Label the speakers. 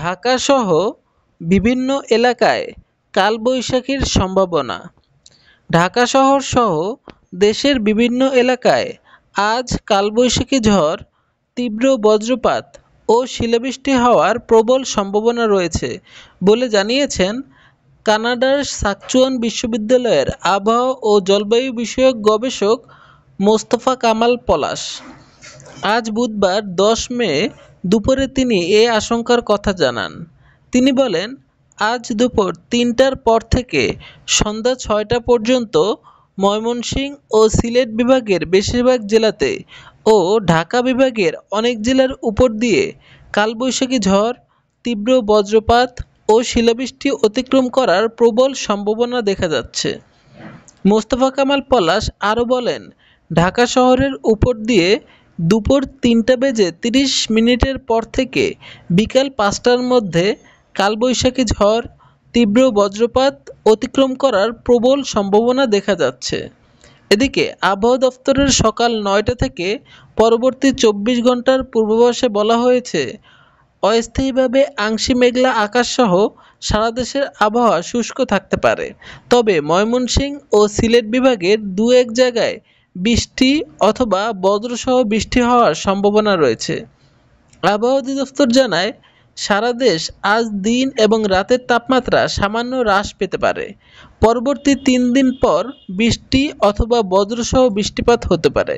Speaker 1: ঢাকাসহ বিভিন্ন এলাকায় কালবৈশাখীর সম্ভাবনা ঢাকা শহর সহ দেশের বিভিন্ন এলাকায় আজ কালবৈশাখী ঝড় তীব্র বজ্রপাত ও শিলাবৃষ্টি হওয়ার প্রবল সম্ভাবনা রয়েছে বলে জানিয়েছেন কানাডার সাকচুয়ান বিশ্ববিদ্যালয়ের আবহাওয়া ও জলবায়ু বিষয়ক গবেষক মোস্তফা কামাল পলাশ আজ বুধবার দশ মে দুপুরে তিনি এ আশঙ্কার কথা জানান তিনি বলেন আজ দুপুর তিনটার পর থেকে সন্ধ্যা ছয়টা পর্যন্ত ময়মনসিংহ ও সিলেট বিভাগের বেশিরভাগ জেলাতে ও ঢাকা বিভাগের অনেক জেলার উপর দিয়ে কালবৈশাখী ঝড় তীব্র বজ্রপাত ও শিলাবৃষ্টি অতিক্রম করার প্রবল সম্ভাবনা দেখা যাচ্ছে মোস্তফা কামাল পলাশ আরও বলেন ঢাকা শহরের উপর দিয়ে দুপুর তিনটা বেজে তিরিশ মিনিটের পর থেকে বিকাল পাঁচটার মধ্যে কালবৈশাখী ঝড় তীব্র বজ্রপাত অতিক্রম করার প্রবল সম্ভাবনা দেখা যাচ্ছে এদিকে আবহাওয়া দপ্তরের সকাল নয়টা থেকে পরবর্তী চব্বিশ ঘন্টার পূর্বাভাসে বলা হয়েছে অস্থায়ীভাবে আংশি মেঘলা আকাশসহ সারা দেশের আবহাওয়া শুষ্ক থাকতে পারে তবে ময়মনসিংহ ও সিলেট বিভাগের দু এক জায়গায় বৃষ্টি অথবা বজ্রসহ বৃষ্টি হওয়ার সম্ভাবনা রয়েছে আবহাওয়া অধিদপ্তর জানায় সারা দেশ আজ দিন এবং রাতের তাপমাত্রা সামান্য হ্রাস পেতে পারে পরবর্তী তিন দিন পর বৃষ্টি অথবা বজ্রসহ বৃষ্টিপাত হতে পারে